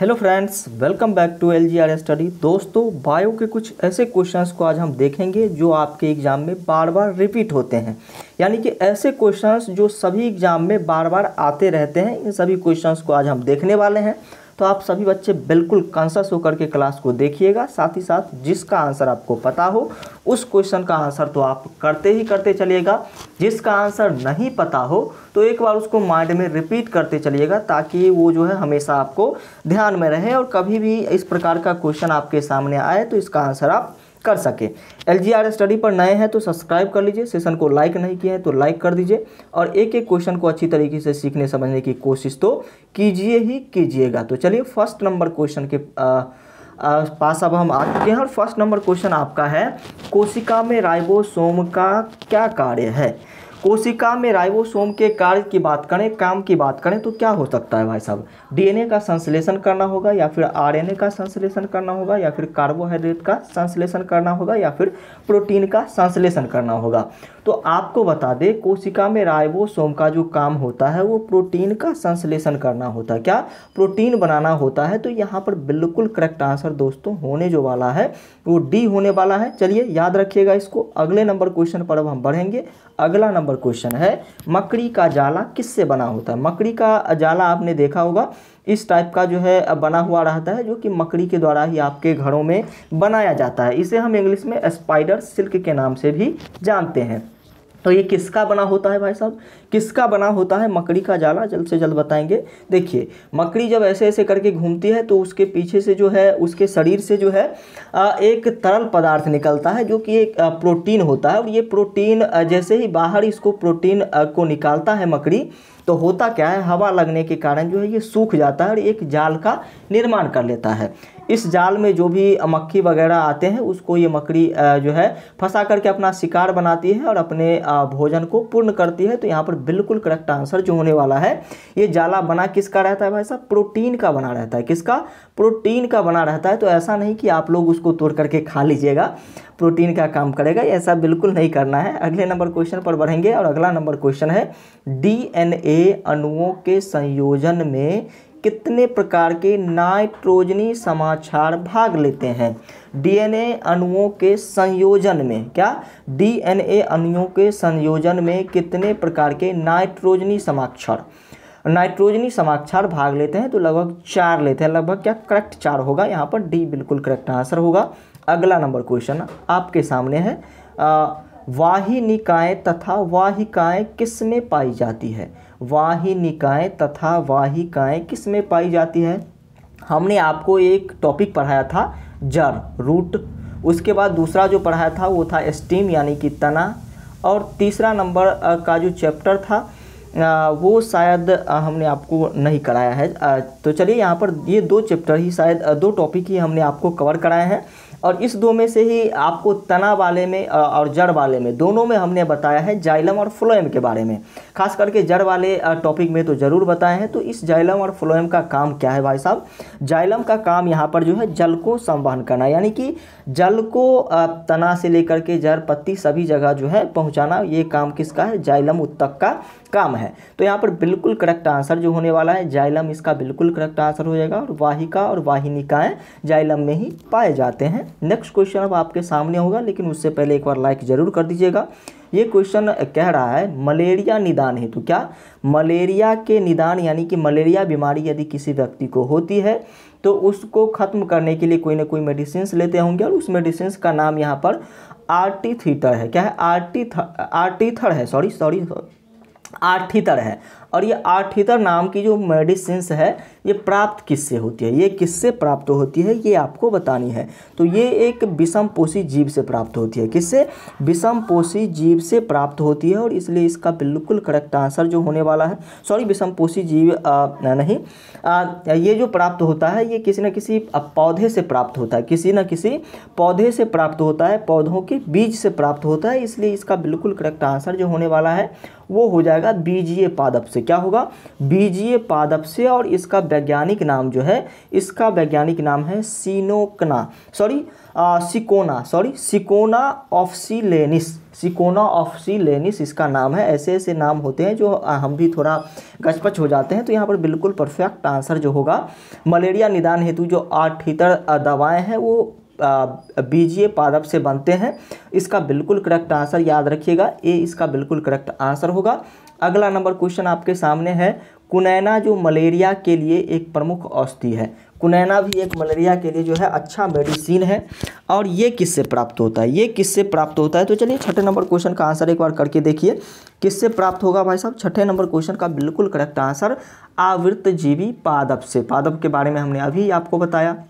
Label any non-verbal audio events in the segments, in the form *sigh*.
hello friends welcome back to L G R study दोस्तों bio के कुछ ऐसे क्वेश्चंस को आज हम देखेंगे जो आपके एग्ज़ाम में बार बार रिपीट होते हैं यानी कि ऐसे क्वेश्चंस जो सभी एग्ज़ाम में बार बार आते रहते हैं इन सभी क्वेश्चंस को आज हम देखने वाले हैं तो आप सभी बच्चे बिल्कुल कॉन्सस होकर के क्लास को देखिएगा साथ ही साथ जिसका आंसर आपको पता हो उस क्वेश्चन का आंसर तो आप करते ही करते चलिएगा जिसका आंसर नहीं पता हो तो एक बार उसको माइंड में रिपीट करते चलिएगा ताकि वो जो है हमेशा आपको ध्यान में रहे और कभी भी इस प्रकार का क्वेश्चन आपके सामने आए तो इसका आंसर आप कर सके एल स्टडी पर नए हैं तो सब्सक्राइब कर लीजिए सेशन को लाइक नहीं किया है तो लाइक कर दीजिए और एक एक क्वेश्चन को अच्छी तरीके से सीखने समझने की कोशिश तो कीजिए ही कीजिएगा तो चलिए फर्स्ट नंबर क्वेश्चन के आ, आ, पास अब हम आ चुके हैं और फर्स्ट नंबर क्वेश्चन आपका है कोशिका में राइबोसोम का क्या कार्य है कोशिका में राइबोसोम के कार्य की बात करें काम की बात करें तो क्या हो सकता है भाई साहब डीएनए का संश्लेषण करना होगा या फिर आरएनए का संश्लेषण करना होगा या फिर कार्बोहाइड्रेट का संश्लेषण करना होगा या फिर प्रोटीन का संश्लेषण करना होगा तो आपको बता दें कोशिका में राइबोसोम का जो काम होता है वो प्रोटीन का संश्लेषण करना होता है क्या प्रोटीन बनाना होता है तो यहाँ पर बिल्कुल करेक्ट आंसर दोस्तों होने जो वाला है वो डी होने वाला है चलिए याद रखिएगा इसको अगले नंबर क्वेश्चन पर अब हम बढ़ेंगे अगला नंबर क्वेश्चन है मकड़ी का जाला किससे बना होता है मकड़ी का जाला आपने देखा होगा इस टाइप का जो है बना हुआ रहता है जो कि मकड़ी के द्वारा ही आपके घरों में बनाया जाता है इसे हम इंग्लिश में स्पाइडर सिल्क के नाम से भी जानते हैं तो ये किसका बना होता है भाई साहब किसका बना होता है मकड़ी का जाला जल्द से जल्द बताएंगे देखिए मकड़ी जब ऐसे ऐसे करके घूमती है तो उसके पीछे से जो है उसके शरीर से जो है एक तरल पदार्थ निकलता है जो कि एक प्रोटीन होता है और ये प्रोटीन जैसे ही बाहर इसको प्रोटीन को निकालता है मकड़ी तो होता क्या है हवा लगने के कारण जो है ये सूख जाता है और एक जाल का निर्माण कर लेता है इस जाल में जो भी मक्खी वगैरह आते हैं उसको ये मकड़ी जो है फंसा करके अपना शिकार बनाती है और अपने भोजन को पूर्ण करती है तो यहाँ पर बिल्कुल करेक्ट आंसर जो होने वाला है ये जाला बना किसका रहता है भाई साहब प्रोटीन का बना रहता है किसका प्रोटीन का बना रहता है तो ऐसा नहीं कि आप लोग उसको तोड़ करके खा लीजिएगा प्रोटीन का काम करेगा ऐसा बिल्कुल नहीं करना है अगले नंबर क्वेश्चन पर बढ़ेंगे और अगला नंबर क्वेश्चन है डीएनए अणुओं के संयोजन में कितने प्रकार के नाइट्रोजनी समाचार भाग लेते हैं डीएनए अणुओं के संयोजन में क्या डीएनए अणुओं के संयोजन में कितने प्रकार के नाइट्रोजनी समाक्षर नाइट्रोजनी समाक्षार भाग लेते हैं तो लगभग चार लेते हैं लगभग क्या करेक्ट चार होगा यहाँ पर डी बिल्कुल करेक्ट आंसर होगा अगला नंबर क्वेश्चन आपके सामने है वाहिनिकाएँ तथा वाहिकाएँ किस में पाई जाती है वाहिनिकाएँ तथा वाहिकाएँ किस में पाई जाती है हमने आपको एक टॉपिक पढ़ाया था जर रूट उसके बाद दूसरा जो पढ़ाया था वो था स्टीम यानी कि तना और तीसरा नंबर का जो चैप्टर था वो शायद हमने आपको नहीं कराया है तो चलिए यहाँ पर ये दो चैप्टर ही शायद दो टॉपिक ही हमने आपको कवर कराए हैं और इस दो में से ही आपको तना वाले में और जड़ वाले में दोनों में हमने बताया है जाइलम और फ्लोएम के बारे में खास करके जड़ वाले टॉपिक में तो ज़रूर बताए हैं तो इस जाइलम और फ्लोएम का काम क्या है भाई साहब जाइलम का काम यहाँ पर जो है जल को संवहन करना यानी कि जल को तना से लेकर के जड़ पत्ती सभी जगह जो है पहुंचाना ये काम किसका है जाइलम उत्तक का काम है तो यहाँ पर बिल्कुल करेक्ट आंसर जो होने वाला है जाइलम इसका बिल्कुल करेक्ट आंसर हो जाएगा और वाहिका और वाहिनिकाएँ जाइलम में ही पाए जाते हैं नेक्स्ट क्वेश्चन अब आपके सामने होगा लेकिन उससे पहले एक बार लाइक ज़रूर कर दीजिएगा ये क्वेश्चन कह रहा है मलेरिया निदान हेतु क्या मलेरिया के निदान यानी कि मलेरिया बीमारी यदि किसी व्यक्ति को होती है तो उसको ख़त्म करने के लिए कोई ना कोई मेडिसिन लेते होंगे और उस मेडिसिन का नाम यहाँ पर आर्टी थीटर है क्या है आर्टी आर्टीथर है सॉरी सॉरी आर्टीथर है और ये आठितर नाम की जो मेडिसिन है ये प्राप्त किससे होती है ये किससे प्राप्त होती है ये आपको बतानी है तो ये एक विषम पोषी जीव से प्राप्त होती है किससे विषम पोषी जीव से प्राप्त होती है और इसलिए इसका बिल्कुल करेक्ट आंसर जो होने वाला है सॉरी विषम पोषी जीव आ, नहीं आ, ये जो प्राप्त होता है ये किसी न किसी पौधे से प्राप्त होता है किसी न किसी पौधे से प्राप्त होता है पौधों के बीज से प्राप्त होता है इसलिए इसका बिल्कुल करेक्ट आंसर जो होने वाला है वो हो जाएगा बीजीय पादप से क्या होगा बीजीय पादप से और इसका वैज्ञानिक नाम जो है इसका वैज्ञानिक नाम है सीनोकना सॉरी सिकोना सॉरी सिकोना ऑफसीलेनिस सिकोना लेनिस इसका नाम है ऐसे ऐसे नाम होते हैं जो हम भी थोड़ा गचपच हो जाते हैं तो यहाँ पर बिल्कुल परफेक्ट आंसर जो होगा मलेरिया निदान हेतु जो आठ हीतर दवाएँ हैं वो बीजीए पादप से बनते हैं इसका बिल्कुल करेक्ट आंसर याद रखिएगा ए इसका बिल्कुल करेक्ट आंसर होगा अगला नंबर क्वेश्चन आपके सामने है कुनैना जो मलेरिया के लिए एक प्रमुख औषधि है कुनैना भी एक मलेरिया के लिए जो है अच्छा मेडिसिन है और ये किससे प्राप्त होता है ये किससे प्राप्त होता है तो चलिए छठे नंबर क्वेश्चन का आंसर एक बार करके देखिए किससे प्राप्त होगा भाई साहब छठे नंबर क्वेश्चन का बिल्कुल करेक्ट आंसर जीवी पादप से पादप के बारे में हमने अभी आपको बताया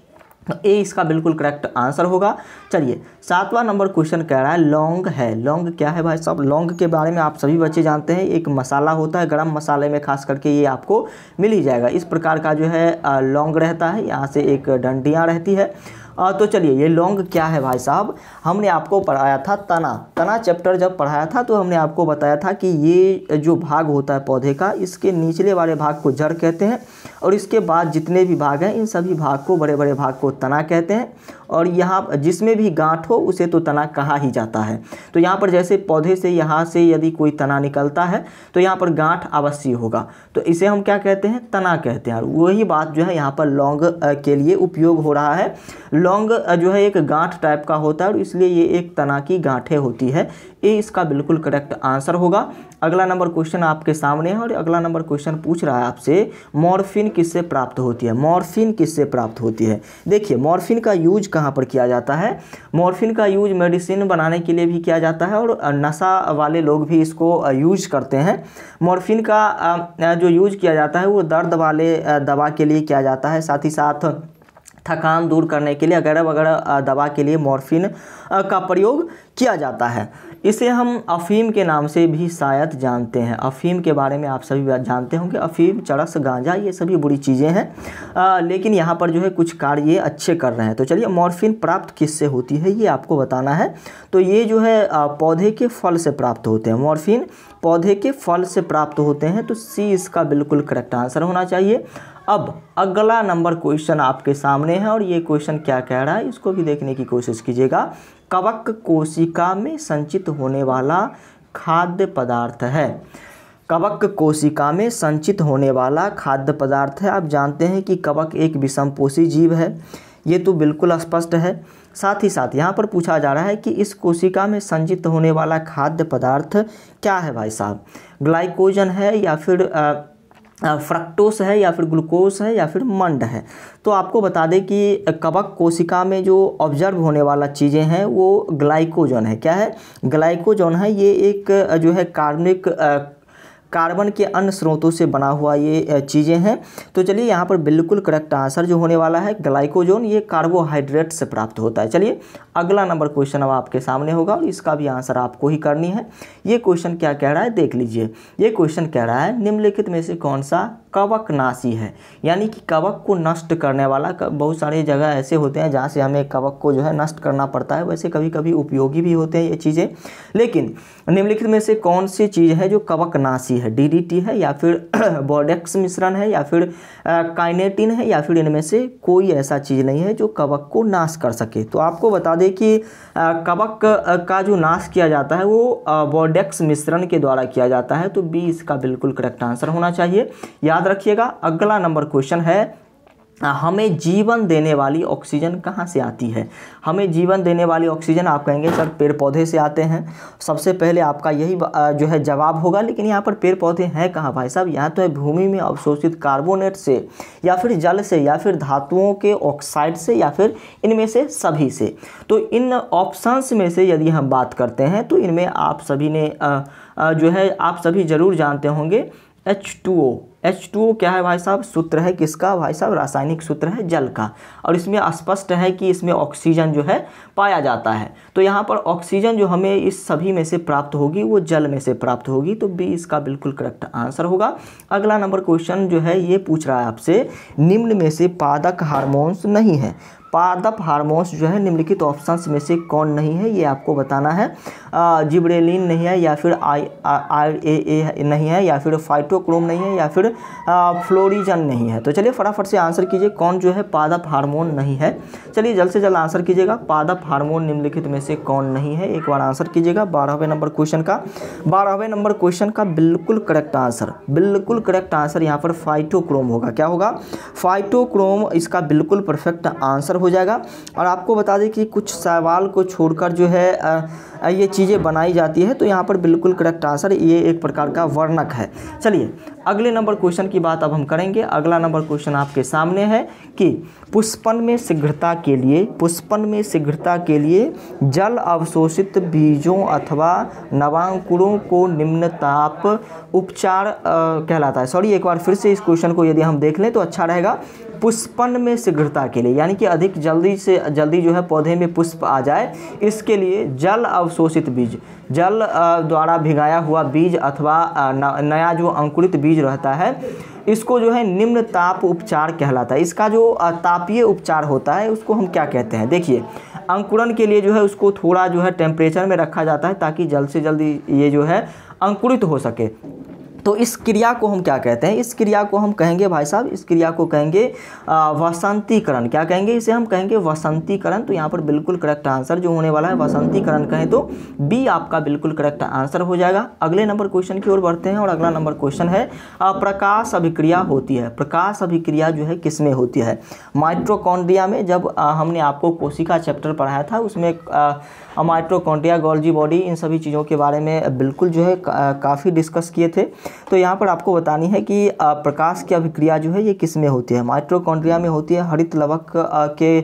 ए इसका बिल्कुल करेक्ट आंसर होगा चलिए सातवां नंबर क्वेश्चन कह रहा है लौंग है लौंग क्या है भाई साहब लौंग के बारे में आप सभी बच्चे जानते हैं एक मसाला होता है गरम मसाले में खास करके ये आपको मिल ही जाएगा इस प्रकार का जो है लौंग रहता है यहाँ से एक डंडियाँ रहती है तो चलिए ये लॉन्ग क्या है भाई साहब हमने आपको पढ़ाया था तना तना चैप्टर जब पढ़ाया था तो हमने आपको बताया था कि ये जो भाग होता है पौधे का इसके निचले वाले भाग को जड़ कहते हैं और इसके बाद जितने भी भाग हैं इन सभी भाग को बड़े बड़े भाग को तना कहते हैं और यहाँ जिसमें भी गांठ हो उसे तो तना कहा ही जाता है तो यहाँ पर जैसे पौधे से यहाँ से यदि कोई तना निकलता है तो यहाँ पर गांठ अवश्य होगा तो इसे हम क्या कहते हैं तना कहते हैं और वही बात जो है यहाँ पर लौंग के लिए उपयोग हो रहा है लौंग जो है एक गांठ टाइप का होता है और इसलिए ये एक तना की गांठें होती है ए इसका बिल्कुल करेक्ट आंसर होगा अगला नंबर क्वेश्चन आपके सामने है और अगला नंबर क्वेश्चन पूछ रहा है आपसे मॉर्फिन किससे प्राप्त होती है मॉर्फिन किससे प्राप्त होती है देखिए मॉर्फिन का यूज कहाँ पर किया जाता है मॉर्फिन का यूज मेडिसिन बनाने के लिए भी किया जाता है और नशा वाले लोग भी इसको यूज करते हैं मॉर्फिन का जो यूज किया जाता है वो दर्द वाले दवा के लिए किया जाता है साथ ही साथ थकान दूर करने के लिए अगैरह वगैरह दवा के लिए मॉर्फिन का प्रयोग किया जाता है इसे हम अफ़ीम के नाम से भी शायद जानते हैं अफ़ीम के बारे में आप सभी जानते होंगे अफ़ीम चरस गांजा ये सभी बुरी चीज़ें हैं आ, लेकिन यहाँ पर जो है कुछ कार्य अच्छे कर रहे हैं तो चलिए मॉर्फिन प्राप्त किससे होती है ये आपको बताना है तो ये जो है पौधे के फल से प्राप्त होते हैं मॉर्फिन पौधे के फल से प्राप्त होते हैं तो सी इसका बिल्कुल करेक्ट आंसर होना चाहिए अब अगला नंबर क्वेश्चन आपके सामने है और ये क्वेश्चन क्या कह रहा है इसको भी देखने की कोशिश कीजिएगा कवक कोशिका में संचित होने वाला खाद्य पदार्थ है कवक कोशिका में संचित होने वाला खाद्य पदार्थ है आप जानते हैं कि कवक एक विषमपोषी जीव है ये तो बिल्कुल स्पष्ट है साथ ही साथ यहाँ पर पूछा जा रहा है कि इस कोशिका में संचित होने वाला खाद्य पदार्थ क्या है भाई साहब ग्लाइकोजन है या फिर आ, फ्रक्टोस है या फिर ग्लूकोस है या फिर मंड है तो आपको बता दें कि कवक कोशिका में जो ऑब्जर्व होने वाला चीज़ें हैं वो ग्लाइकोजन है क्या है ग्लाइकोजन है ये एक जो है कार्बनिक कार्बन के अन्य स्रोतों से बना हुआ ये चीज़ें हैं तो चलिए यहाँ पर बिल्कुल करेक्ट आंसर जो होने वाला है ग्लाइकोजोन ये कार्बोहाइड्रेट से प्राप्त होता है चलिए अगला नंबर क्वेश्चन अब आपके सामने होगा और इसका भी आंसर आपको ही करनी है ये क्वेश्चन क्या कह रहा है देख लीजिए ये क्वेश्चन कह रहा है निम्नलिखित में से कौन सा कवकनाशी है यानी कि कवक को नष्ट करने वाला बहुत सारे जगह ऐसे होते हैं जहाँ से हमें कवक को जो है नष्ट करना पड़ता है वैसे कभी कभी उपयोगी भी होते हैं ये चीज़ें लेकिन निम्नलिखित में से कौन सी चीज़ है जो कवकनाशी है डी है या फिर *clears throat* बॉडेक्स मिश्रण है या फिर काइनेटिन है या फिर इनमें से कोई ऐसा चीज़ नहीं है जो कवक को नाश कर सके तो आपको बता दें कि कवक का जो नाश किया जाता है वो बॉडेक्स मिश्रण के द्वारा किया जाता है तो बी इसका बिल्कुल करेक्ट आंसर होना चाहिए याद याद रखिएगा अगला नंबर क्वेश्चन है हमें जीवन देने वाली ऑक्सीजन कहाँ से आती है हमें जीवन देने वाली ऑक्सीजन आप कहेंगे सर पेड़ पौधे से आते हैं सबसे पहले आपका यही जो है जवाब होगा लेकिन यहाँ पर पेड़ पौधे हैं कहाँ भाई साहब यहाँ तो है भूमि में अवशोषित कार्बोनेट से या फिर जल से या फिर धातुओं के ऑक्साइड से या फिर इनमें से सभी से तो इन ऑप्शंस में से यदि हम बात करते हैं तो इनमें आप सभी ने जो है आप सभी ज़रूर जानते होंगे H two O H two क्या है भाई साहब सूत्र है किसका भाई साहब रासायनिक सूत्र है जल का और इसमें स्पष्ट है कि इसमें ऑक्सीजन जो है पाया जाता है तो यहाँ पर ऑक्सीजन जो हमें इस सभी में से प्राप्त होगी वो जल में से प्राप्त होगी तो बी इसका बिल्कुल करेक्ट आंसर होगा अगला नंबर क्वेश्चन जो है ये पूछ रहा है आपसे निम्न में से पादक हार्मोन्स नहीं है पादप हार्मोन्स जो है निम्नलिखित ऑप्शंस में से कौन नहीं है ये आपको बताना है जिब्रेलिन नहीं है या फिर आई आर ए ए नहीं है या फिर फाइटोक्रोम नहीं है या फिर फ्लोरिजन नहीं है तो चलिए फटाफट से आंसर कीजिए कौन जो है पादप हार्मोन नहीं है चलिए जल्द से जल्द आंसर कीजिएगा पादप हार्मोन निम्नलिखित में से कौन नहीं है एक बार आंसर कीजिएगा बारहवें नंबर क्वेश्चन का बारहवें नंबर क्वेश्चन का बिल्कुल करेक्ट आंसर बिल्कुल करेक्ट आंसर यहाँ पर फाइटोक्रोम होगा क्या होगा फाइटोक्रोम इसका बिल्कुल परफेक्ट आंसर हो जाएगा और आपको बता दें कि कुछ सवाल को छोड़कर जो है ये चीज़ें बनाई जाती है तो यहाँ पर बिल्कुल करेक्ट आंसर ये एक प्रकार का वर्णक है चलिए अगले नंबर क्वेश्चन की बात अब हम करेंगे अगला नंबर क्वेश्चन आपके सामने है कि पुष्पन में शीघ्रता के लिए पुष्पन में शीघ्रता के लिए जल अवशोषित बीजों अथवा नवांकुरों को निम्न ताप उपचार कहलाता है सॉरी एक बार फिर से इस क्वेश्चन को यदि हम देख लें तो अच्छा रहेगा पुष्पन में शीघ्रता के लिए यानी कि अधिक जल्दी से जल्दी जो है पौधे में पुष्प आ जाए इसके लिए जल अवशोष शोषित बीज जल द्वारा भिगाया हुआ बीज अथवा नया जो अंकुरित बीज रहता है इसको जो है निम्न ताप उपचार कहलाता है इसका जो तापीय उपचार होता है उसको हम क्या कहते हैं देखिए अंकुरण के लिए जो है उसको थोड़ा जो है टेम्परेचर में रखा जाता है ताकि जल्द से जल्द ये जो है अंकुरित हो सके तो इस क्रिया को हम क्या कहते हैं इस क्रिया को हम कहेंगे भाई साहब इस क्रिया को कहेंगे वसंतीकरण क्या कहेंगे इसे हम कहेंगे वसंतीकरण तो यहाँ पर बिल्कुल करेक्ट आंसर जो होने वाला है वसंतीकरण कहें तो बी आपका बिल्कुल करेक्ट आंसर हो जाएगा अगले नंबर क्वेश्चन की ओर बढ़ते हैं और अगला नंबर क्वेश्चन है प्रकाश अभिक्रिया होती है प्रकाश अभिक्रिया जो है किस में होती है माइट्रोकॉन्ड्रिया में जब हमने आपको कोशिका चैप्टर पढ़ाया था उसमें और माइट्रोकॉन्ड्रिया गोल्जी बॉडी इन सभी चीज़ों के बारे में बिल्कुल जो है का, काफ़ी डिस्कस किए थे तो यहाँ पर आपको बतानी है कि प्रकाश की अभिक्रिया जो है ये किस में होती है माइट्रोकॉन्ड्रिया में होती है हरित लवक के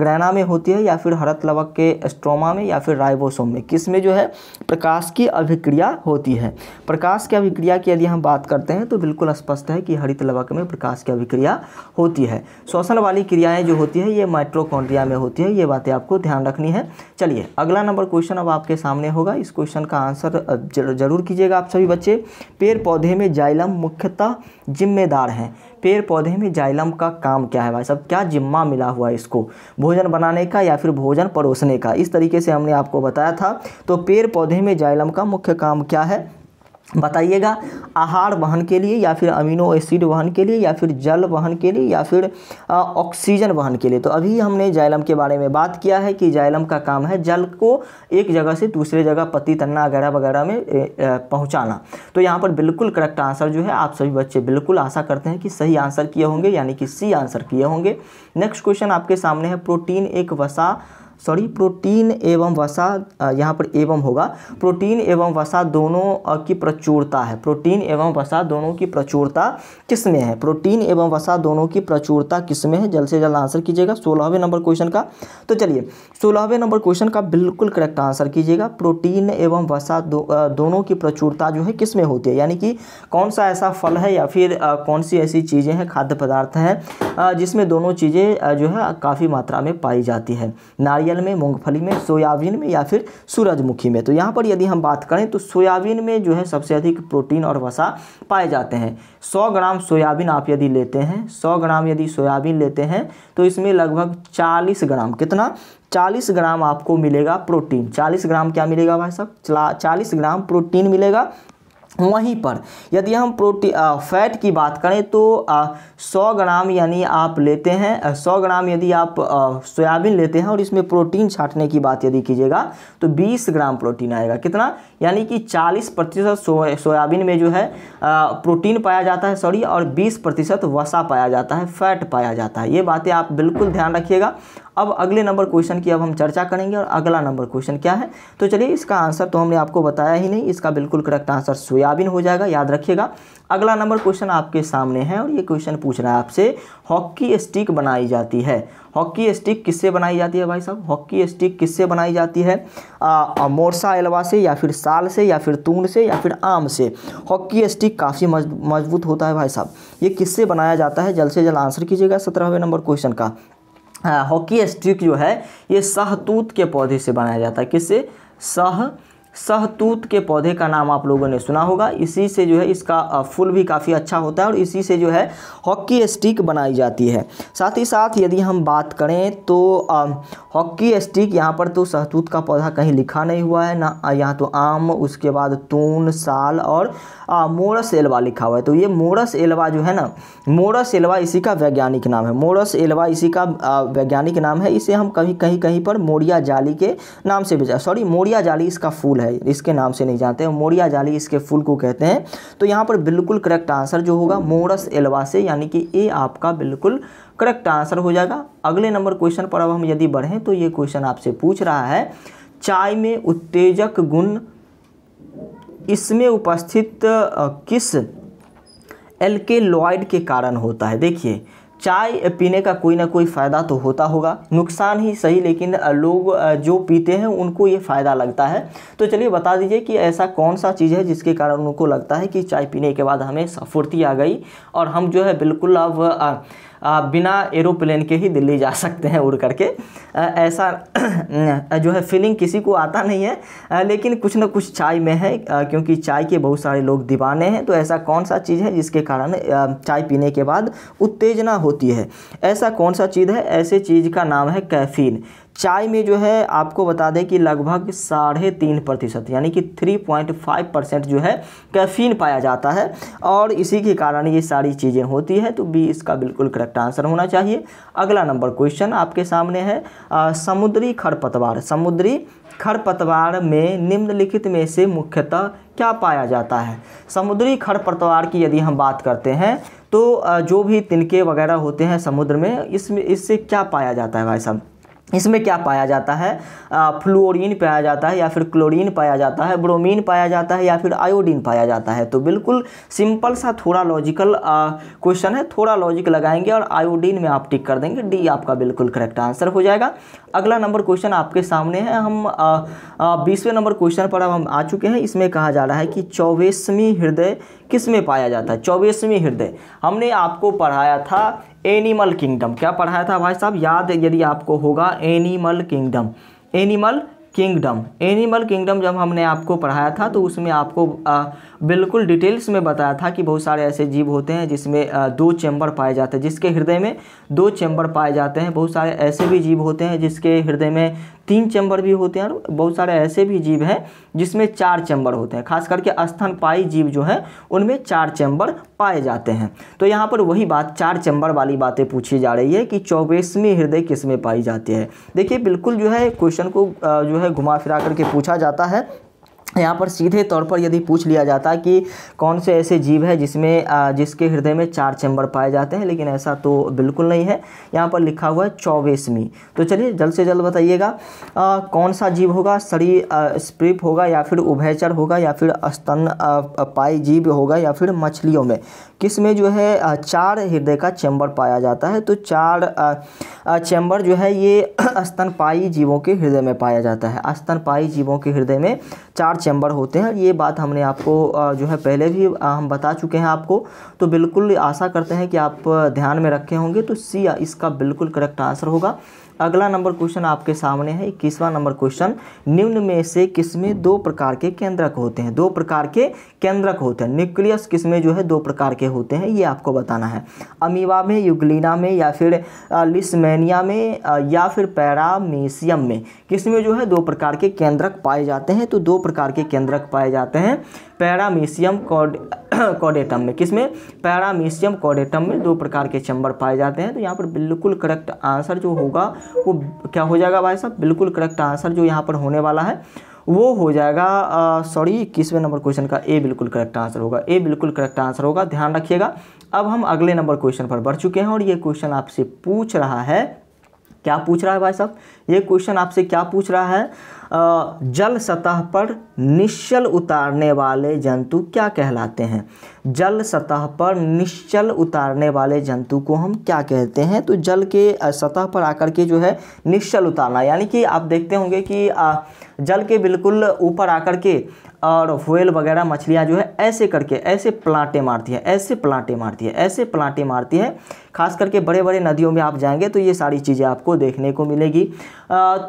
ग्रहणा में होती है या फिर हरित लवक के स्ट्रोमा में या फिर राइबोसोम में किस में जो है प्रकाश की अभिक्रिया होती है प्रकाश की अभिक्रिया की यदि हम बात करते हैं तो बिल्कुल स्पष्ट है कि हरित लवक में प्रकाश की अभिक्रिया होती है श्वसन वाली क्रियाएँ जो होती है ये माइट्रोकॉन्ड्रिया में होती है ये बातें आपको ध्यान रखनी है चलिए अगला नंबर क्वेश्चन अब आपके सामने होगा इस क्वेश्चन का आंसर जरूर कीजिएगा आप सभी बच्चे पेड़ पौधे में जाइलम मुख्यतः जिम्मेदार हैं पेड़ पौधे में जाइलम का काम क्या है भाई साहब क्या जिम्मा मिला हुआ है इसको भोजन बनाने का या फिर भोजन परोसने का इस तरीके से हमने आपको बताया था तो पेड़ पौधे में जाइलम का मुख्य काम क्या है बताइएगा आहार वहन के लिए या फिर अमीनो एसिड वहन के लिए या फिर जल वहन के लिए या फिर ऑक्सीजन वहन के लिए तो अभी हमने जाइलम के बारे में बात किया है कि जाइलम का काम है जल को एक जगह से दूसरे जगह पत्ती तन्ना वगैरह वगैरह में पहुंचाना तो यहाँ पर बिल्कुल करेक्ट आंसर जो है आप सभी बच्चे बिल्कुल आशा करते हैं कि सही आंसर किए होंगे यानी कि सी आंसर किए होंगे नेक्स्ट क्वेश्चन आपके सामने है प्रोटीन एक वसा सॉरी प्रोटीन एवं वसा यहाँ पर एवं होगा प्रोटीन एवं वसा दोनों की प्रचुरता है प्रोटीन एवं वसा दोनों की प्रचुरता किसमें है प्रोटीन एवं वसा दोनों की प्रचुरता किसमें है जल्द से जल्द आंसर कीजिएगा सोलहवें नंबर क्वेश्चन का तो चलिए सोलहवें नंबर क्वेश्चन का बिल्कुल करेक्ट आंसर कीजिएगा प्रोटीन एवं वसा दो, दोनों की प्रचुरता जो है किसमें होती है यानी कि कौन सा ऐसा फल है या फिर कौन सी ऐसी चीज़ें हैं खाद्य पदार्थ हैं जिसमें दोनों चीज़ें जो है काफ़ी मात्रा में पाई जाती है नारियल नारियल में मूंगफली में सोयाबीन में या फिर सूरजमुखी में तो यहाँ पर यदि हम बात करें तो सोयाबीन में जो है सबसे अधिक प्रोटीन और वसा पाए जाते हैं सौ ग्राम सोयाबीन आप यदि लेते हैं सौ ग्राम यदि सोयाबीन लेते हैं तो इसमें लगभग चालीस ग्राम कितना 40 ग्राम आपको मिलेगा प्रोटीन 40 ग्राम क्या मिलेगा भाई साहब 40 ग्राम प्रोटीन मिलेगा वहीं पर यदि हम प्रोटी आ, फैट की बात करें तो सौ ग्राम यानी आप लेते हैं सौ ग्राम यदि आप सोयाबीन लेते हैं और इसमें प्रोटीन छाटने की बात यदि कीजिएगा तो बीस ग्राम प्रोटीन आएगा कितना यानी कि चालीस प्रतिशत सो, सोयाबीन में जो है आ, प्रोटीन पाया जाता है सॉरी और बीस प्रतिशत वसा पाया जाता है फैट पाया जाता है ये बातें आप बिल्कुल ध्यान रखिएगा अब अगले नंबर क्वेश्चन की अब हम चर्चा करेंगे और अगला नंबर क्वेश्चन क्या है तो चलिए इसका आंसर तो हमने आपको बताया ही नहीं इसका बिल्कुल करेक्ट आंसर सोयाबीन हो जाएगा याद रखिएगा अगला नंबर क्वेश्चन आपके सामने है और ये क्वेश्चन पूछ रहा है आपसे हॉकी स्टिक बनाई जाती है हॉकी स्टिक किससे बनाई जाती है भाई साहब हॉकी स्टिक किससे बनाई जाती है मोरसा एलवा से या फिर साल से या फिर तून से या फिर आम से हॉकी स्टिक काफ़ी मजबूत होता है भाई साहब ये किससे बनाया जाता है जल्द से जल्द आंसर कीजिएगा सत्रहवें नंबर क्वेश्चन का हॉकी स्टिक जो है ये सहतूत के पौधे से बनाया जाता है किससे सह सहतूत के पौधे का नाम आप लोगों ने सुना होगा इसी से जो है इसका फूल भी काफ़ी अच्छा होता है और इसी से जो है हॉकी स्टिक बनाई जाती है साथ ही साथ यदि हम बात करें तो हॉकी स्टिक यहाँ पर तो सहतूत का पौधा कहीं लिखा नहीं हुआ है ना यहाँ तो आम उसके बाद तून साल और मोरस एलवा लिखा हुआ है तो ये मोरस एलवा जो है ना मोरस एलवा इसी का वैज्ञानिक नाम है मोरस एलवा इसी का वैज्ञानिक नाम है इसे हम कहीं कहीं कहीं पर मोरिया जाली के नाम से भी सॉरी मोरिया जाली इसका फूल है है इसके नाम से नहीं जानते मोरिया जाली इसके फूल को कहते हैं तो यहाँ पर बिल्कुल करेक्ट आंसर जो होगा मोरस एलवा से यानी कि ए आपका बिल्कुल करेक्ट आंसर हो जाएगा अगले नंबर क्वेश्चन पर अब हम यदि बढ़ें तो ये क्वेश्चन आपसे पूछ रहा है चाय में उत्तेजक गुण इसमें उपस्थित किस एल्केलॉइड के कारण होता है देखिए चाय पीने का कोई ना कोई फ़ायदा तो होता होगा नुकसान ही सही लेकिन लोग जो पीते हैं उनको ये फ़ायदा लगता है तो चलिए बता दीजिए कि ऐसा कौन सा चीज़ है जिसके कारण उनको लगता है कि चाय पीने के बाद हमें फुर्ती आ गई और हम जो है बिल्कुल अब बिना एरोप्लेन के ही दिल्ली जा सकते हैं उड़ करके ऐसा *clears throat* जो है फीलिंग किसी को आता नहीं है लेकिन कुछ ना कुछ चाय में है क्योंकि चाय के बहुत सारे लोग दीवाने हैं तो ऐसा कौन सा चीज़ है जिसके कारण चाय पीने के बाद उत्तेजना होती है ऐसा कौन सा चीज़ है ऐसे चीज़ का नाम है कैफीन चाय में जो है आपको बता दें कि लगभग साढ़े तीन प्रतिशत यानी कि थ्री पॉइंट फाइव परसेंट जो है कैफीन पाया जाता है और इसी के कारण ये सारी चीज़ें होती है तो बी इसका बिल्कुल करेक्ट आंसर होना चाहिए अगला नंबर क्वेश्चन आपके सामने है आ, समुद्री खरपतवार समुद्री खरपतवार में निम्नलिखित में से मुख्यतः क्या पाया जाता है समुद्री खरपतवार की यदि हम बात करते हैं तो जो भी तिनके वगैरह होते हैं समुद्र में इसमें इससे क्या पाया जाता है भाई साहब इसमें क्या पाया जाता है फ्लोरीन पाया जाता है या फिर क्लोरीन पाया जाता है ब्रोमीन पाया जाता है या फिर आयोडीन पाया जाता है तो बिल्कुल सिंपल सा थोड़ा लॉजिकल क्वेश्चन है थोड़ा लॉजिक लगाएंगे और आयोडीन में आप टिक कर देंगे डी आपका बिल्कुल करेक्ट आंसर हो जाएगा अगला नंबर क्वेश्चन आपके सामने है हम बीसवें नंबर क्वेश्चन पर अब हम आ चुके हैं इसमें कहा जा रहा है कि चौबीसवीं हृदय किस में पाया जाता है चौबीसवीं हृदय हमने आपको पढ़ाया था एनिमल किंगडम क्या पढ़ाया था भाई साहब याद यदि आपको होगा animal kingdom animal kingdom animal kingdom जब हमने आपको पढ़ाया था तो उसमें आपको आ, बिल्कुल डिटेल्स में बताया था कि बहुत सारे ऐसे जीव होते हैं जिसमें आ, दो चैम्बर पाए जाते हैं जिसके हृदय में दो चैम्बर पाए जाते हैं बहुत सारे ऐसे भी जीव होते हैं जिसके हृदय में तीन चैम्बर भी होते हैं और बहुत सारे ऐसे भी जीव हैं जिसमें चार चैम्बर होते हैं खास करके स्तनपाई जीव जो है उनमें चार चैम्बर पाए जाते हैं तो यहाँ पर वही बात चार चैम्बर वाली बातें पूछी जा रही है कि चौबीसवीं हृदय किस में पाई जाती है देखिए बिल्कुल जो है क्वेश्चन को जो है घुमा फिरा करके पूछा जाता है यहाँ पर सीधे तौर पर यदि पूछ लिया जाता कि कौन से ऐसे जीव है जिसमें जिसके हृदय में चार चैम्बर पाए जाते हैं लेकिन ऐसा तो बिल्कुल नहीं है यहाँ पर लिखा हुआ है चौबीसवीं तो चलिए जल्द से जल्द बताइएगा कौन सा जीव होगा सड़ी स्प्रिप होगा या फिर उभयचर होगा या फिर स्तन पाई जीव होगा या फिर मछलियों में किस में जो है चार हृदय का चैम्बर पाया जाता है तो चार चैम्बर जो है ये *clears throat* स्तनपाई जीवों के हृदय में पाया जाता है स्तनपाई जीवों के हृदय में चार चैम्बर होते हैं ये बात हमने आपको जो है पहले भी हम बता चुके हैं आपको तो बिल्कुल आशा करते हैं कि आप ध्यान में रखे होंगे तो सी इसका बिल्कुल करेक्ट आंसर होगा अगला नंबर क्वेश्चन आपके सामने है इक्कीसवां नंबर क्वेश्चन निम्न में से किसमें दो प्रकार के केंद्रक होते हैं दो प्रकार के केंद्रक होते हैं न्यूक्लियस किसमें जो है दो प्रकार के होते हैं ये आपको बताना है अमीवा में युगलिना में या फिर लिस्मेनिया में या फिर पैरामीसियम में किसमें जो है दो प्रकार के केंद्रक पाए जाते हैं तो दो प्रकार के केंद्रक पाए जाते हैं पैरामीशियम कॉड *clears throat* कॉडेटम में किसमें पैरामीशियम कॉडेटम में दो प्रकार के चंबर पाए जाते हैं तो यहाँ पर बिल्कुल करेक्ट आंसर जो होगा वो क्या हो जाएगा भाई साहब बिल्कुल करेक्ट आंसर जो यहाँ पर होने वाला है वो हो जाएगा सॉरी इक्कीसवें नंबर क्वेश्चन का ए बिल्कुल करेक्ट आंसर होगा ए बिल्कुल करेक्ट आंसर होगा ध्यान रखिएगा अब हम अगले नंबर क्वेश्चन पर बढ़ चुके हैं और ये क्वेश्चन आपसे पूछ रहा है क्या पूछ रहा है भाई साहब ये क्वेश्चन आपसे क्या पूछ रहा है जल सतह पर निश्चल उतारने वाले जंतु क्या कहलाते हैं जल सतह पर निश्चल उतारने वाले जंतु को हम क्या कहते हैं तो जल के सतह पर आकर के जो है निश्चल उतारना यानी कि आप देखते होंगे कि जल के बिल्कुल ऊपर आकर के और होल वगैरह मछलियाँ जो है ऐसे करके ऐसे प्लांटे मारती है ऐसे प्लांटे मारती है ऐसे प्लांटे मारती है खास करके बड़े बड़े नदियों में आप जाएंगे तो ये सारी चीज़ें आपको देखने को मिलेगी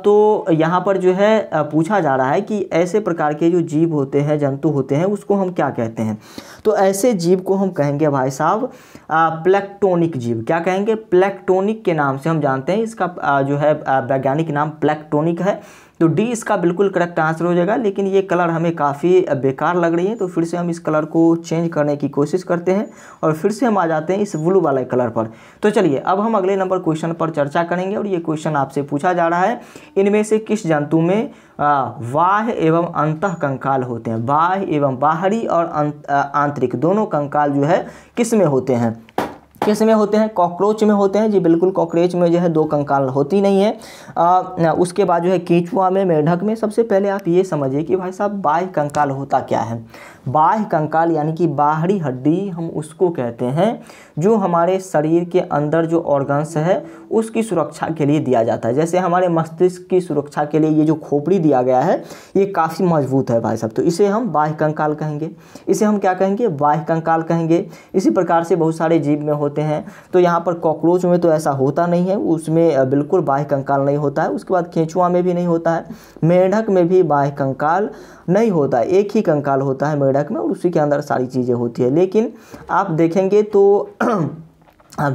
तो यहाँ पर जो है पूछा जा रहा है कि ऐसे प्रकार के जो जीव होते हैं जंतु होते हैं उसको हम क्या कहते हैं तो ऐसे जीव को हम कहेंगे भाई साहब प्लेक्टोनिक जीव क्या कहेंगे प्लेक्टोनिक के नाम से हम जानते हैं इसका जो है वैज्ञानिक नाम प्लेक्टोनिक है तो डी इसका बिल्कुल करेक्ट आंसर हो जाएगा लेकिन ये कलर हमें काफ़ी बेकार लग रही है तो फिर से हम इस कलर को चेंज करने की कोशिश करते हैं और फिर से हम आ जाते हैं इस ब्लू वाले कलर पर तो चलिए अब हम अगले नंबर क्वेश्चन पर चर्चा करेंगे और ये क्वेश्चन आपसे पूछा जा रहा है इनमें से किस जंतु में वाह एवं अंत कंकाल होते हैं बाह एवं बाहरी और आंतरिक दोनों कंकाल जो है किस में होते हैं किस में होते हैं कॉकरोच में होते हैं जी बिल्कुल कॉकरोच में जो है दो कंकाल होती नहीं है आ, उसके बाद जो है कीचुआ में मेढक में सबसे पहले आप ये समझिए कि भाई साहब बाई कंकाल होता क्या है बाह्य कंकाल यानी कि बाहरी हड्डी हम उसको कहते हैं जो हमारे शरीर के अंदर जो ऑर्गन्स है उसकी सुरक्षा के लिए दिया जाता है जैसे हमारे मस्तिष्क की सुरक्षा के लिए ये जो खोपड़ी दिया गया है ये काफ़ी मजबूत है भाई साहब तो इसे हम बाह्य कंकाल कहेंगे इसे हम क्या कहेंगे बाह्य कंकाल कहेंगे इसी प्रकार से बहुत सारे जीव में होते हैं तो यहाँ पर कॉकरोच में तो ऐसा होता नहीं है उसमें बिल्कुल बाह्य कंकाल नहीं होता है उसके बाद खेचुआ में भी नहीं होता है मेढक में भी बाह्य कंकाल नहीं होता है एक ही कंकाल होता है मेढक प्रोडक्ट में और उसी के अंदर सारी चीज़ें होती है लेकिन आप देखेंगे तो अब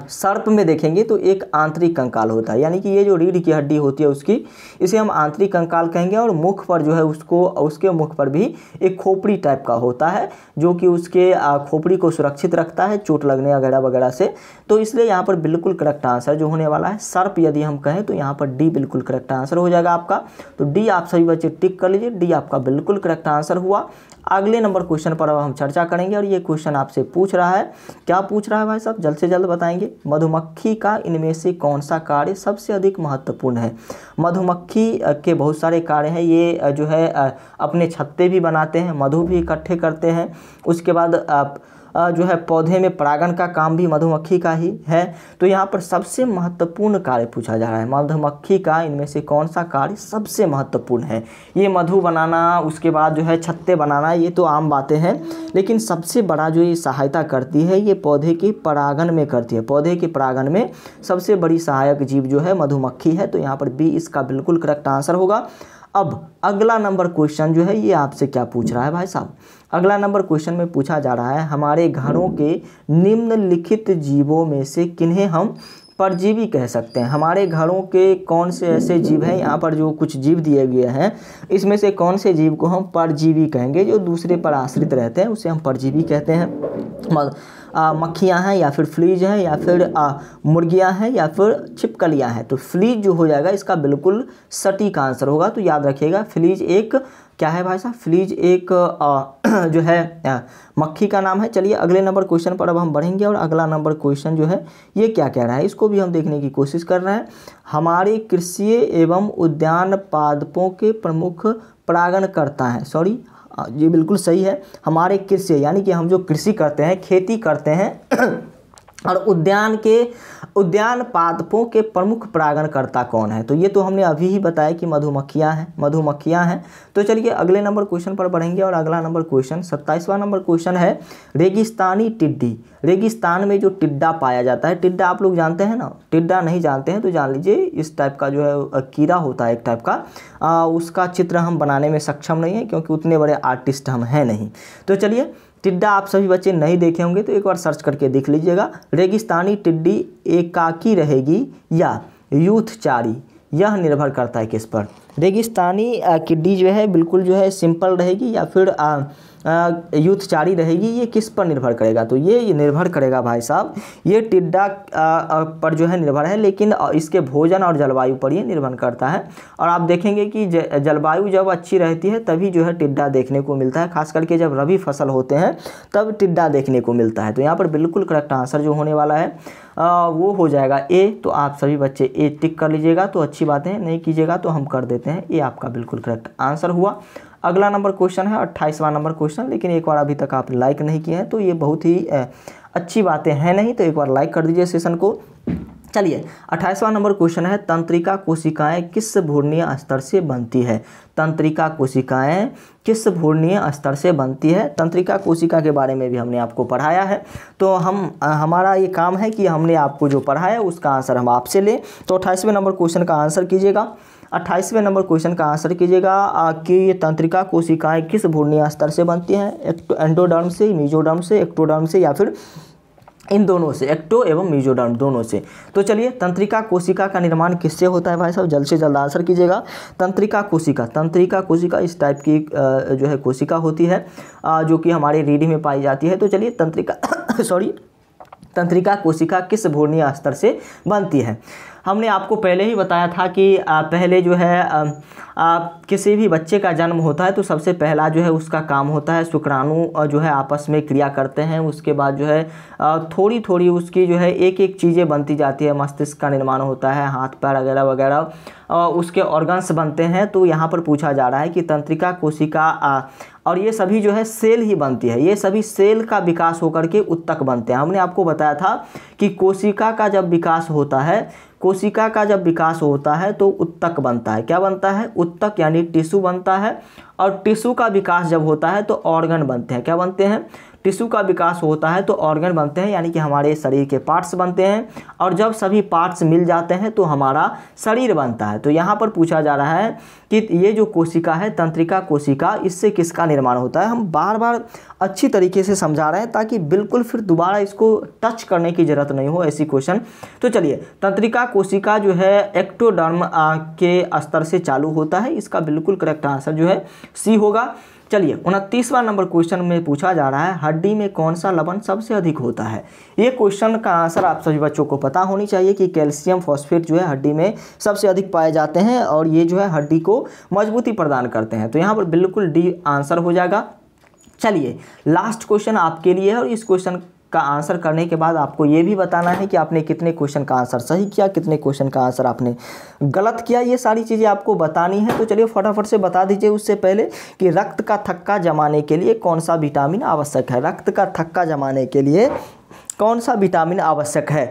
*clears throat* सर्प में देखेंगे तो एक आंतरिक कंकाल होता है यानी कि ये जो रीढ़ की हड्डी होती है उसकी इसे हम आंतरिक कंकाल कहेंगे और मुख पर जो है उसको उसके मुख पर भी एक खोपड़ी टाइप का होता है जो कि उसके खोपड़ी को सुरक्षित रखता है चोट लगने वगैरह वगैरह से तो इसलिए यहाँ पर बिल्कुल करेक्ट आंसर जो होने वाला है सर्प यदि हम कहें तो यहाँ पर डी बिल्कुल करेक्ट आंसर हो जाएगा आपका तो डी आप सभी बच्चे टिक कर लीजिए डी आपका बिल्कुल करेक्ट आंसर हुआ अगले नंबर क्वेश्चन पर अब हम चर्चा करेंगे और ये क्वेश्चन आपसे पूछ रहा है क्या पूछ रहा है भाई साहब जल्द से जल्द बताएंगे मधुमक्खी का इनमें से कौन सा कार्य सबसे अधिक महत्वपूर्ण है मधुमक्खी के बहुत सारे कार्य हैं ये जो है अपने छत्ते भी बनाते हैं मधु भी इकट्ठे करते हैं उसके बाद जो है पौधे में परागण का काम भी मधुमक्खी का ही है तो यहाँ पर सबसे महत्वपूर्ण कार्य पूछा जा रहा है मधुमक्खी का इनमें से कौन सा कार्य सबसे महत्वपूर्ण है ये मधु बनाना उसके बाद जो है छत्ते बनाना ये तो आम बातें हैं लेकिन सबसे बड़ा जो ये सहायता करती है ये पौधे के परागण में करती है पौधे के परागण में सबसे बड़ी सहायक जीव जो है मधुमक्खी है तो यहाँ पर बी इसका बिल्कुल करेक्ट आंसर होगा अब अगला नंबर क्वेश्चन जो है ये आपसे क्या पूछ रहा है भाई साहब अगला नंबर क्वेश्चन में पूछा जा रहा है हमारे घरों के निम्नलिखित जीवों में से किन्हें हम परजीवी कह सकते हैं हमारे घरों के कौन से ऐसे जीव हैं यहाँ पर जो कुछ जीव दिए गए हैं इसमें से कौन से जीव को हम परजीवी कहेंगे जो दूसरे पर आश्रित रहते हैं उसे हम परजीवी कहते हैं मक्खियाँ हैं या फिर फ्लीज हैं या फिर मुर्गियाँ हैं या फिर छिपकलियाँ हैं तो फ्लीज जो हो जाएगा इसका बिल्कुल सटीक आंसर होगा तो याद रखिएगा फ्लीज एक क्या है भाई साहब फ्लीज एक आ, *clears throat* जो है मक्खी का नाम है चलिए अगले नंबर क्वेश्चन पर अब हम बढ़ेंगे और अगला नंबर क्वेश्चन जो है ये क्या कह रहा है इसको भी हम देखने की कोशिश कर रहे हैं हमारे कृषि एवं उद्यान पादपों के प्रमुख करता हैं सॉरी ये बिल्कुल सही है हमारे कृषि यानी कि हम जो कृषि करते हैं खेती करते हैं और उद्यान के उद्यान पादपों के प्रमुख परागणकर्ता कौन है तो ये तो हमने अभी ही बताया कि मधुमक्खियां हैं मधुमक्खियां हैं तो चलिए अगले नंबर क्वेश्चन पर बढ़ेंगे और अगला नंबर क्वेश्चन सत्ताईसवां नंबर क्वेश्चन है रेगिस्तानी टिड्डी रेगिस्तान में जो टिड्डा पाया जाता है टिड्डा आप लोग जानते हैं ना टिड्डा नहीं जानते हैं तो जान लीजिए इस टाइप का जो है कीड़ा होता है एक टाइप का आ, उसका चित्र हम बनाने में सक्षम नहीं है क्योंकि उतने बड़े आर्टिस्ट हम हैं नहीं तो चलिए टिड्डा आप सभी बच्चे नहीं देखे होंगे तो एक बार सर्च करके देख लीजिएगा रेगिस्तानी टिड्डी एकाकी रहेगी या यूथचारी यह निर्भर करता है किस पर रेगिस्तानी किड्डी जो है बिल्कुल जो है सिंपल रहेगी या फिर यूथ चारी रहेगी ये किस पर निर्भर करेगा तो ये निर्भर करेगा भाई साहब ये टिड्डा पर जो है निर्भर है लेकिन इसके भोजन और जलवायु पर ये निर्भर करता है और आप देखेंगे कि जलवायु जब अच्छी रहती है तभी जो है टिड्डा देखने को मिलता है खास करके जब रबी फसल होते हैं तब टिड्डा देखने को मिलता है तो यहाँ पर बिल्कुल करेक्ट आंसर जो होने वाला है वो हो जाएगा ए तो आप सभी बच्चे ए टिक कर लीजिएगा तो अच्छी बातें नहीं कीजिएगा तो हम कर देते हैं सकते हैं ये आपका बिल्कुल करेक्ट आंसर हुआ अगला नंबर क्वेश्चन है अट्ठाईसवां नंबर क्वेश्चन लेकिन एक बार अभी तक आप लाइक नहीं किए हैं तो ये बहुत ही अच्छी बातें हैं नहीं तो एक बार लाइक कर दीजिए सेशन को चलिए अट्ठाईसवां नंबर क्वेश्चन है तंत्रिका कोशिकाएं किस भूर्णीय स्तर से बनती है तंत्रिका कोशिकाएं किस भूर्णीय स्तर से बनती है तंत्रिका कोशिका के बारे में भी हमने आपको पढ़ाया है तो हम हमारा ये काम है कि हमने आपको जो पढ़ाया उसका आंसर हम आपसे लें तो अट्ठाईसवें नंबर क्वेश्चन का आंसर कीजिएगा अट्ठाईसवें नंबर क्वेश्चन का आंसर कीजिएगा कि ये तंत्रिका कोशिकाएं किस भूर्णीय स्तर से बनती हैं एक्टो एंडोडर्म से मीजोडर्म से एक्टोडर्म से या फिर इन दोनों से एक्टो एवं मीजोडर्म दोनों से तो चलिए तंत्रिका कोशिका का निर्माण किससे होता है भाई साहब जल्द से जल्द आंसर कीजिएगा तंत्रिका कोशिका तंत्रिका कोशिका इस टाइप की जो है कोशिका होती है जो कि हमारे रीढ़ी में पाई जाती है तो चलिए तंत्रिका सॉरी *coughs* तंत्रिका कोशिका किस भूर्णीय स्तर से बनती है हमने आपको पहले ही बताया था कि पहले जो है आप किसी भी बच्चे का जन्म होता है तो सबसे पहला जो है उसका काम होता है शुक्राणु जो है आपस में क्रिया करते हैं उसके बाद जो है थोड़ी थोड़ी उसकी जो है एक एक चीज़ें बनती जाती है मस्तिष्क का निर्माण होता है हाथ पैर वगैरह वगैरह उसके ऑर्गन्स बनते हैं तो यहाँ पर पूछा जा रहा है कि तंत्रिका कोशिका और ये सभी जो है सेल ही बनती है ये सभी सेल का विकास होकर के उत्तक बनते हैं हमने आपको बताया था कि कोशिका का जब विकास होता है कोशिका का जब विकास होता है तो उत्तक बनता है क्या बनता है उत्तक यानी टिश्यू बनता है और टिश्यू का विकास जब होता है तो ऑर्गन बनते हैं क्या बनते हैं टिश्यू का विकास होता है तो ऑर्गन बनते हैं यानी कि हमारे शरीर के पार्ट्स बनते हैं और जब सभी पार्ट्स मिल जाते हैं तो हमारा शरीर बनता है तो यहाँ पर पूछा जा रहा है कि ये जो कोशिका है तंत्रिका कोशिका इससे किसका निर्माण होता है हम बार बार अच्छी तरीके से समझा रहे हैं ताकि बिल्कुल फिर दोबारा इसको टच करने की ज़रूरत नहीं हो ऐसी क्वेश्चन तो चलिए तंत्रिका कोशिका जो है एक्टोडर्म के स्तर से चालू होता है इसका बिल्कुल करेक्ट आंसर जो है सी होगा चलिए उनतीसवां नंबर क्वेश्चन में पूछा जा रहा है हड्डी में कौन सा लवण सबसे अधिक होता है ये क्वेश्चन का आंसर आप सभी बच्चों को पता होनी चाहिए कि कैल्शियम फॉस्फेट जो है हड्डी में सबसे अधिक पाए जाते हैं और ये जो है हड्डी को मजबूती प्रदान करते हैं तो यहाँ पर बिल्कुल डी आंसर हो जाएगा चलिए लास्ट क्वेश्चन आपके लिए है और इस क्वेश्चन का आंसर करने के बाद आपको ये भी बताना है कि आपने कितने क्वेश्चन का आंसर सही किया कितने क्वेश्चन का आंसर आपने गलत किया ये सारी चीज़ें आपको बतानी है तो चलिए फटाफट से बता दीजिए उससे पहले कि रक्त का थक्का जमाने के लिए कौन सा विटामिन आवश्यक है रक्त का थक्का जमाने के लिए कौन सा विटामिन आवश्यक है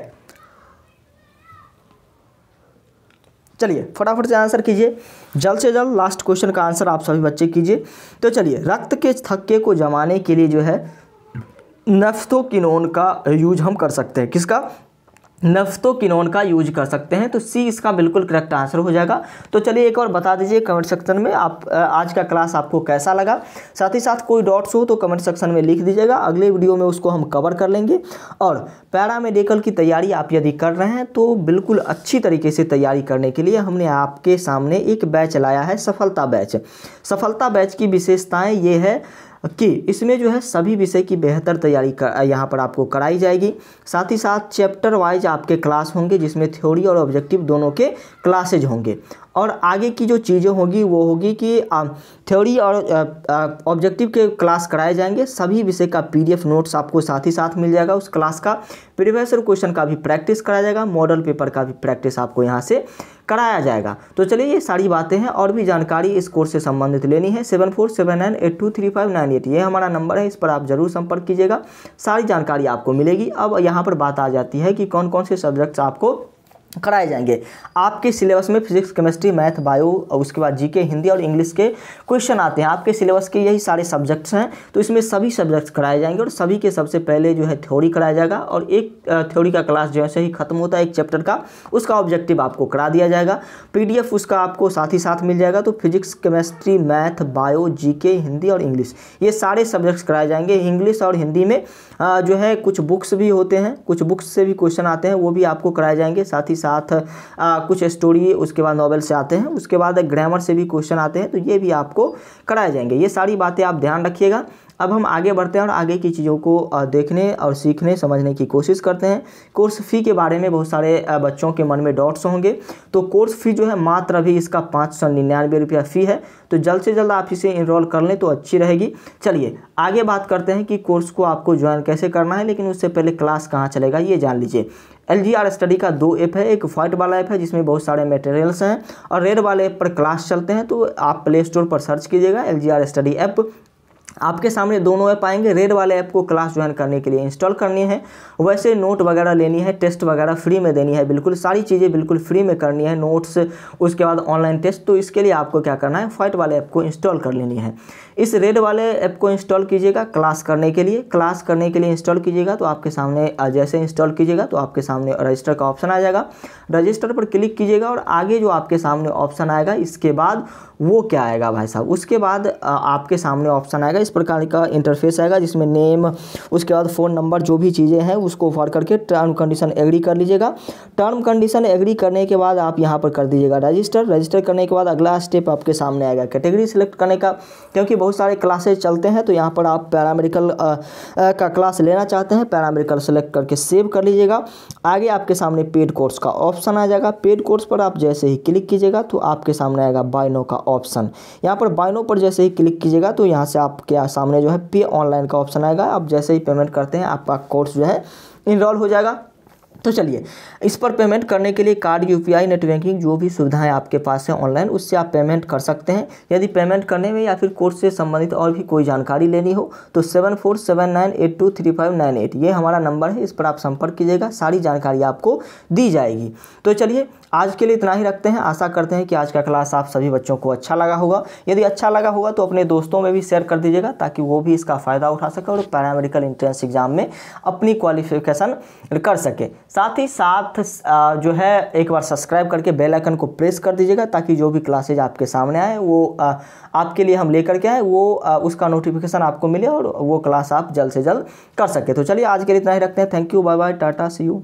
चलिए फटाफट से आंसर कीजिए जल्द से जल्द लास्ट क्वेश्चन का आंसर आप सभी बच्चे कीजिए तो चलिए रक्त के थक्के को जमाने के लिए जो है नफ्तो का यूज हम कर सकते हैं किसका नफ्तो किनोन का यूज कर सकते हैं तो सी इसका बिल्कुल करेक्ट आंसर हो जाएगा तो चलिए एक और बता दीजिए कमेंट सेक्शन में आप आज का क्लास आपको कैसा लगा साथ ही साथ कोई डॉट्स हो तो कमेंट सेक्शन में लिख दीजिएगा अगले वीडियो में उसको हम कवर कर लेंगे और पैरा मेडिकल की तैयारी आप यदि कर रहे हैं तो बिल्कुल अच्छी तरीके से तैयारी करने के लिए हमने आपके सामने एक बैच लाया है सफलता बैच सफलता बैच की विशेषताएँ ये है कि इसमें जो है सभी विषय की बेहतर तैयारी कर यहाँ पर आपको कराई जाएगी साथ ही साथ चैप्टर वाइज आपके क्लास होंगे जिसमें थ्योरी और ऑब्जेक्टिव दोनों के क्लासेज होंगे और आगे की जो चीज़ें होगी वो होगी कि थ्योरी और ऑब्जेक्टिव के क्लास कराए जाएंगे सभी विषय का पीडीएफ नोट्स आपको साथ ही साथ मिल जाएगा उस क्लास का प्रीवियस क्वेश्चन का भी प्रैक्टिस कराया जाएगा मॉडल पेपर का भी प्रैक्टिस आपको यहाँ से कराया जाएगा तो चलिए ये सारी बातें हैं और भी जानकारी इस कोर्स से संबंधित लेनी है seven four seven nine eight two three five nine eight ये हमारा नंबर है इस पर आप ज़रूर संपर्क कीजिएगा सारी जानकारी आपको मिलेगी अब यहाँ पर बात आ जाती है कि कौन कौन से सब्जेक्ट्स आपको कराए जाएंगे आपके सिलेबस में फिजिक्स केमिस्ट्री मैथ बायो और उसके बाद जीके हिंदी और इंग्लिश के क्वेश्चन आते हैं आपके सिलेबस के यही सारे सब्जेक्ट्स हैं तो इसमें सभी सब्जेक्ट्स कराए जाएंगे और सभी के सबसे पहले जो है थ्योरी कराया जाएगा और एक थ्योरी का क्लास जो है सही खत्म होता है एक चैप्टर का उसका ऑब्जेक्टिव आपको करा दिया जाएगा पी उसका आपको साथ ही साथ मिल जाएगा तो फिजिक्स केमिस्ट्री मैथ बायो जी हिंदी और इंग्लिश ये सारे सब्जेक्ट्स कराए जाएंगे इंग्लिश और हिंदी में हाँ, जो है कुछ बुक्स भी होते हैं कुछ बुक्स से भी क्वेश्चन आते हैं वो भी आपको कराए जाएंगे साथ ही साथ कुछ स्टोरी उसके बाद नॉवल से आते हैं उसके बाद ग्रामर से भी क्वेश्चन आते हैं तो ये भी आपको कराए जाएंगे ये सारी बातें आप ध्यान रखिएगा अब हम आगे बढ़ते हैं और आगे की चीज़ों को देखने और सीखने समझने की कोशिश करते हैं कोर्स फ़ी के बारे में बहुत सारे बच्चों के मन में डॉट्स होंगे तो कोर्स फ़ी जो है मात्र अभी इसका पाँच सौ निन्यानवे रुपया फ़ी है तो जल्द से जल्द आप इसे इनरोल कर लें तो अच्छी रहेगी चलिए आगे बात करते हैं कि कोर्स को आपको ज्वाइन कैसे करना है लेकिन उससे पहले क्लास कहाँ चलेगा ये जान लीजिए एल जी आर स्टडी का दो ऐप है एक वाइट वाला ऐप है जिसमें बहुत सारे मटेरियल्स हैं और रेड वाले ऐप पर क्लास चलते हैं तो आप प्ले स्टोर पर सर्च कीजिएगा L G R study app आपके सामने दोनों ऐप आएंगे रेड वाले ऐप को क्लास ज्वाइन करने के लिए इंस्टॉल करनी है वैसे नोट वगैरह लेनी है टेस्ट वगैरह फ्री में देनी है बिल्कुल सारी चीज़ें बिल्कुल फ्री में करनी है नोट्स उसके बाद ऑनलाइन टेस्ट तो इसके लिए आपको क्या करना है फाइट वाले ऐप को इंस्टॉल कर लेनी है इस रेड वाले ऐप को इंस्टॉल कीजिएगा क्लास करने के लिए क्लास करने के लिए इंस्टॉल कीजिएगा तो आपके सामने जैसे इंस्टॉल कीजिएगा तो आपके सामने रजिस्टर का ऑप्शन आ जाएगा रजिस्टर पर क्लिक कीजिएगा और आगे जो आपके सामने ऑप्शन आएगा इसके बाद वो क्या आएगा भाई साहब उसके बाद आपके सामने ऑप्शन आएगा इस प्रकार का इंटरफेस आएगा जिसमें नेम उसके बाद फ़ोन नंबर जो भी चीज़ें हैं उसको भर करके टर्म कंडीशन एग्री कर लीजिएगा टर्म कंडीशन एग्री करने के बाद आप यहाँ पर कर दीजिएगा रजिस्टर रजिस्टर करने के बाद अगला स्टेप आपके सामने आएगा कैटेगरी सेलेक्ट करने का क्योंकि बहुत बहुत सारे क्लासेज चलते हैं तो यहाँ पर आप पैरामेडिकल का क्लास लेना चाहते हैं पैरामेडिकल सेलेक्ट करके सेव कर लीजिएगा आगे आपके सामने पेड कोर्स का ऑप्शन आ जाएगा पेड कोर्स पर आप जैसे ही क्लिक कीजिएगा तो आपके सामने आएगा बाइनो का ऑप्शन यहाँ पर बाइनो पर जैसे ही क्लिक कीजिएगा तो यहाँ से आपके सामने जो है पे ऑनलाइन का ऑप्शन आएगा आप जैसे ही पेमेंट करते हैं आपका कोर्स जो है इनरोल हो जाएगा तो चलिए इस पर पेमेंट करने के लिए कार्ड यूपीआई नेट बैंकिंग जो भी सुविधाएं आपके पास है ऑनलाइन उससे आप पेमेंट कर सकते हैं यदि पेमेंट करने में या फिर कोर्स से संबंधित और भी कोई जानकारी लेनी हो तो seven four seven nine eight two three five nine eight ये हमारा नंबर है इस पर आप संपर्क कीजिएगा सारी जानकारी आपको दी जाएगी तो चलिए आज के लिए इतना ही रखते हैं आशा करते हैं कि आज का क्लास आप सभी बच्चों को अच्छा लगा होगा यदि अच्छा लगा होगा तो अपने दोस्तों में भी शेयर कर दीजिएगा ताकि वो भी इसका फ़ायदा उठा सके और पैरामेडिकल एंट्रेंस एग्ज़ाम में अपनी क्वालिफिकेशन कर सके साथ ही साथ जो है एक बार सब्सक्राइब करके बेल आइकन को प्रेस कर दीजिएगा ताकि जो भी क्लासेज आपके सामने आए वो आपके लिए हम लेकर के आए वो उसका नोटिफिकेशन आपको मिले और वो क्लास आप जल्द से जल्द कर सके तो चलिए आज के लिए इतना ही रखते हैं thank you bye bye tata see you